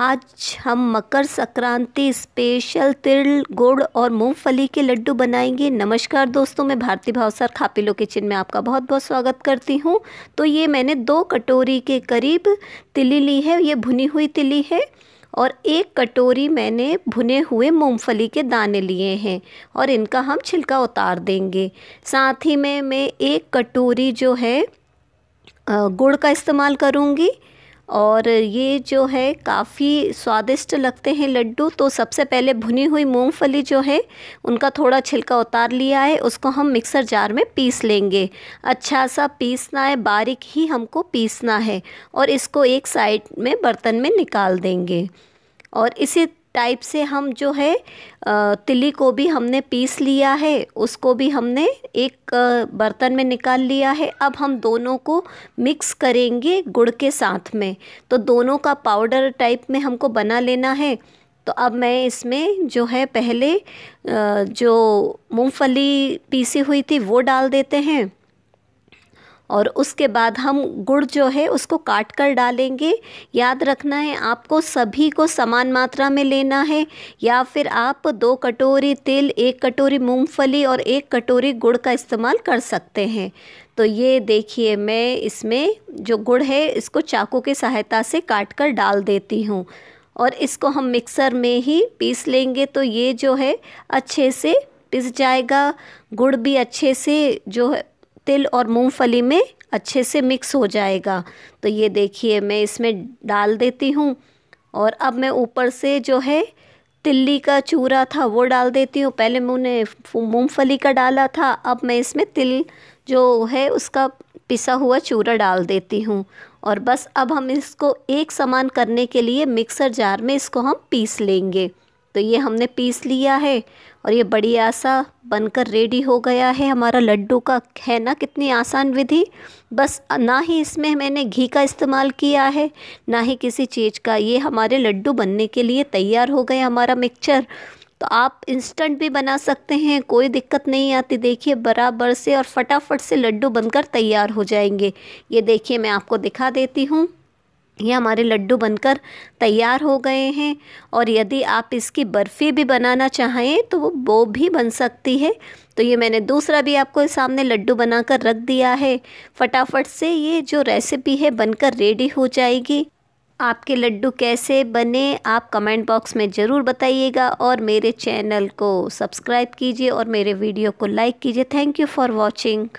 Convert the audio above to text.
आज हम मकर संक्रांति स्पेशल तिल गुड़ और मूंगफली के लड्डू बनाएंगे नमस्कार दोस्तों मैं भारती भावसर खापिलो किचन में आपका बहुत बहुत स्वागत करती हूँ तो ये मैंने दो कटोरी के करीब तिली ली है ये भुनी हुई तिली है और एक कटोरी मैंने भुने हुए मूंगफली के दाने लिए हैं और इनका हम छिलका उतार देंगे साथ ही में मैं एक कटोरी जो है गुड़ का इस्तेमाल करूँगी और ये जो है काफ़ी स्वादिष्ट लगते हैं लड्डू तो सबसे पहले भुनी हुई मूंगफली जो है उनका थोड़ा छिलका उतार लिया है उसको हम मिक्सर जार में पीस लेंगे अच्छा सा पीसना है बारीक ही हमको पीसना है और इसको एक साइड में बर्तन में निकाल देंगे और इसी टाइप से हम जो है तिली को भी हमने पीस लिया है उसको भी हमने एक बर्तन में निकाल लिया है अब हम दोनों को मिक्स करेंगे गुड़ के साथ में तो दोनों का पाउडर टाइप में हमको बना लेना है तो अब मैं इसमें जो है पहले जो मूंगफली पीसी हुई थी वो डाल देते हैं और उसके बाद हम गुड़ जो है उसको काट कर डालेंगे याद रखना है आपको सभी को समान मात्रा में लेना है या फिर आप दो कटोरी तिल एक कटोरी मूंगफली और एक कटोरी गुड़ का इस्तेमाल कर सकते हैं तो ये देखिए मैं इसमें जो गुड़ है इसको चाकू की सहायता से काट कर डाल देती हूँ और इसको हम मिक्सर में ही पीस लेंगे तो ये जो है अच्छे से पिस जाएगा गुड़ भी अच्छे से जो है तिल और मूंगफली में अच्छे से मिक्स हो जाएगा तो ये देखिए मैं इसमें डाल देती हूँ और अब मैं ऊपर से जो है तिल्ली का चूरा था वो डाल देती हूँ पहले मैंने मूंगफली का डाला था अब मैं इसमें तिल जो है उसका पिसा हुआ चूरा डाल देती हूँ और बस अब हम इसको एक समान करने के लिए मिक्सर जार में इसको हम पीस लेंगे तो ये हमने पीस लिया है और ये बढ़िया सा बनकर रेडी हो गया है हमारा लड्डू का है ना कितनी आसान विधि बस ना ही इसमें मैंने घी का इस्तेमाल किया है ना ही किसी चीज़ का ये हमारे लड्डू बनने के लिए तैयार हो गए हमारा मिक्सचर तो आप इंस्टेंट भी बना सकते हैं कोई दिक्कत नहीं आती देखिए बराबर से और फटाफट से लड्डू बनकर तैयार हो जाएंगे ये देखिए मैं आपको दिखा देती हूँ ये हमारे लड्डू बनकर तैयार हो गए हैं और यदि आप इसकी बर्फ़ी भी बनाना चाहें तो वो वो भी बन सकती है तो ये मैंने दूसरा भी आपको सामने लड्डू बनाकर रख दिया है फटाफट से ये जो रेसिपी है बनकर रेडी हो जाएगी आपके लड्डू कैसे बने आप कमेंट बॉक्स में ज़रूर बताइएगा और मेरे चैनल को सब्सक्राइब कीजिए और मेरे वीडियो को लाइक कीजिए थैंक यू फॉर वॉचिंग